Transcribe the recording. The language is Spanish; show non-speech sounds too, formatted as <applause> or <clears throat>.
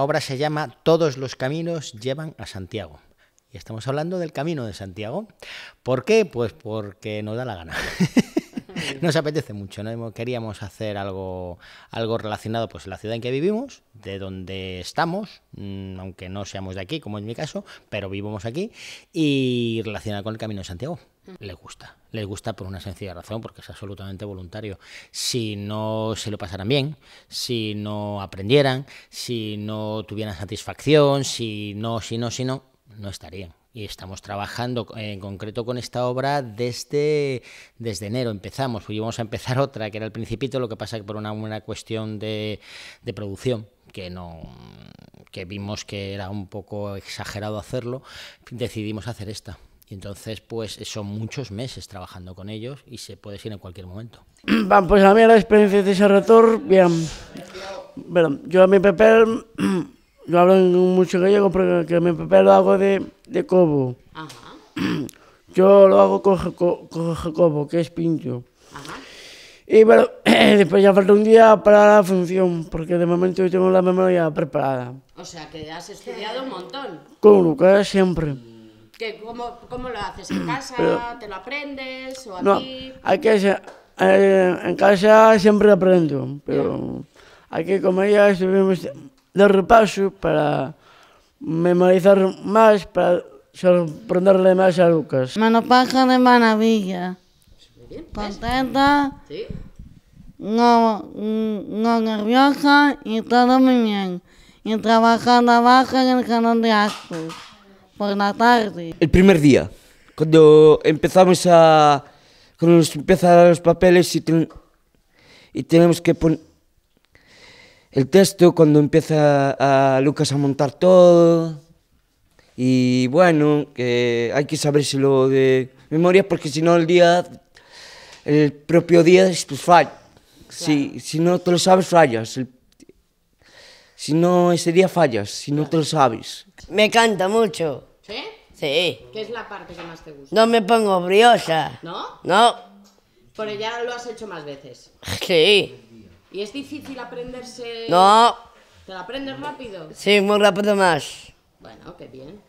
La obra se llama Todos los caminos llevan a Santiago. Y estamos hablando del camino de Santiago. ¿Por qué? Pues porque nos da la gana. <laughs> <laughs> nos apetece mucho, ¿no? queríamos hacer algo, algo relacionado pues la ciudad en que vivimos, de donde estamos, mm, aunque no seamos de aquí, como en mi caso, pero vivimos aquí, y relacionado con el Camino de Santiago. Mm. Les gusta, les gusta por una sencilla razón, porque es absolutamente voluntario. Si no se lo pasaran bien, si no aprendieran, si no tuvieran satisfacción, si no, si no, si no, no estarían y estamos trabajando eh, en concreto con esta obra desde, desde enero. Empezamos, pues íbamos a empezar <laughs> otra, que era El Principito, lo que pasa que por una, una cuestión de, de producción que no que vimos que era un poco exagerado hacerlo, decidimos hacer esta. Y entonces, pues son muchos meses trabajando con ellos y se puede ir en cualquier momento. Bueno, <clears throat> pues a mí la experiencia de ese retor, bien. Bueno, yo a mi papel <clears throat> yo hablo mucho gallego porque que mi papá lo hago de, de cobo. Ajá. <clears throat> Yo lo hago con, con, con Jacobo, que es pincho. Ajá. Y bueno, <clears throat> después ya falta un día para la función, porque de momento yo tengo la memoria preparada. O sea, que has estudiado un montón. Con Lucas siempre. ¿Qué, cómo, cómo, lo haces? ¿En casa? Pero, ¿Te lo aprendes? ¿O no, aquí? que, eh, en casa siempre aprendo, pero Bien. aquí como ya estuvimos de repaso para memorizar máis, para sorprenderle máis a Lucas. Me lo de maravilla. Contenta, ¿Sí? no, no nerviosa y todo muy bien. Y trabajando abajo en el canal de actos por la tarde. El primer día, cuando empezamos a... cuando nos empiezan los papeles y, ten, y tenemos que poner el texto cuando empieza a Lucas a montar todo. Y bueno, que hay que lo de memoria porque si no el día, el propio día, pues falla. Si, si no te lo sabes, fallas. si no, ese día fallas, si no te lo sabes. Me canta mucho. ¿Sí? Sí. ¿Qué es la parte que más te gusta? No me pongo briosa. ¿No? No. Pero ya lo has hecho más veces. Sí. ¿Y es difícil aprenderse? No. ¿Te la aprendes rápido? Sí, muy rápido más. Bueno, qué bien.